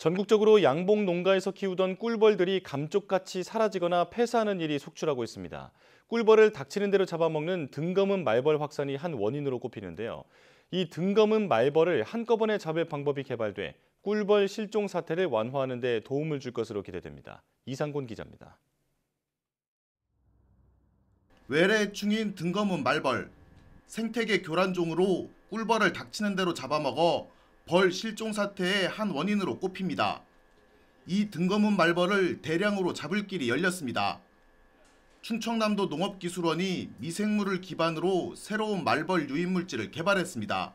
전국적으로 양봉 농가에서 키우던 꿀벌들이 감쪽같이 사라지거나 폐사하는 일이 속출하고 있습니다. 꿀벌을 닥치는 대로 잡아먹는 등검은 말벌 확산이 한 원인으로 꼽히는데요. 이 등검은 말벌을 한꺼번에 잡을 방법이 개발돼 꿀벌 실종 사태를 완화하는 데 도움을 줄 것으로 기대됩니다. 이상곤 기자입니다. 외래충인 등검은 말벌, 생태계 교란종으로 꿀벌을 닥치는 대로 잡아먹어 벌 실종 사태의 한 원인으로 꼽힙니다. 이 등검은 말벌을 대량으로 잡을 길이 열렸습니다. 충청남도 농업기술원이 미생물을 기반으로 새로운 말벌 유인물질을 개발했습니다.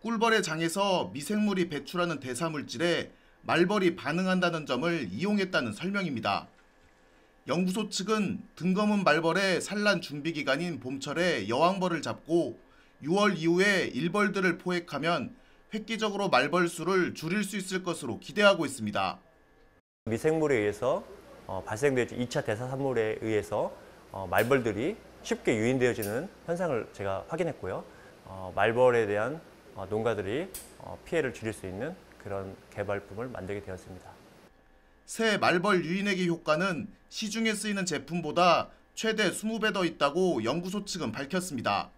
꿀벌의 장에서 미생물이 배출하는 대사물질에 말벌이 반응한다는 점을 이용했다는 설명입니다. 연구소 측은 등검은 말벌의 산란 준비 기간인 봄철에 여왕벌을 잡고 6월 이후에 일벌들을 포획하면 획기적으로 말벌수를 줄일 수 있을 것으로 기대하고 있습니다. 미생물에 의해서 어, 발생되지 2차 대사산물에 의해서 어, 말벌들이 쉽게 유인되어지는 현상을 제가 확인했고요. 어, 말벌에 대한 어, 농가들이 어, 피해를 줄일 수 있는 그런 개발품을 만들게 되었습니다. 새 말벌 유인액의 효과는 시중에 쓰이는 제품보다 최대 20배 더 있다고 연구소 측은 밝혔습니다.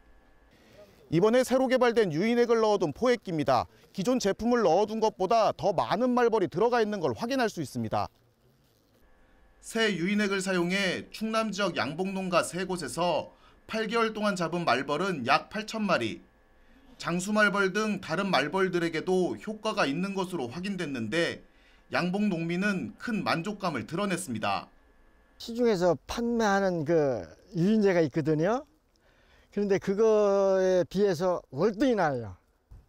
이번에 새로 개발된 유인액을 넣어둔 포획기입니다. 기존 제품을 넣어둔 것보다 더 많은 말벌이 들어가 있는 걸 확인할 수 있습니다. 새 유인액을 사용해 충남 지역 양봉농가 3곳에서 8개월 동안 잡은 말벌은 약 8천 마리, 장수말벌 등 다른 말벌들에게도 효과가 있는 것으로 확인됐는데 양봉 농민은 큰 만족감을 드러냈습니다. 시중에서 판매하는 그 유인제가 있거든요. 그런데 그거에 비해서 월등히 나아요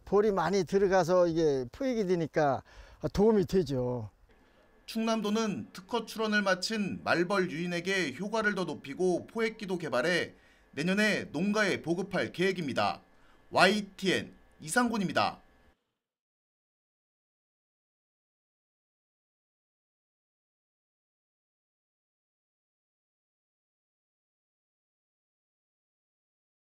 볼이 많이 들어가서 이게 포획이 되니까 도움이 되죠 충남도는 특허 출원을 마친 말벌 유인에게 효과를 더 높이고 포획기도 개발해 내년에 농가에 보급할 계획입니다. YTN 이상곤입니다.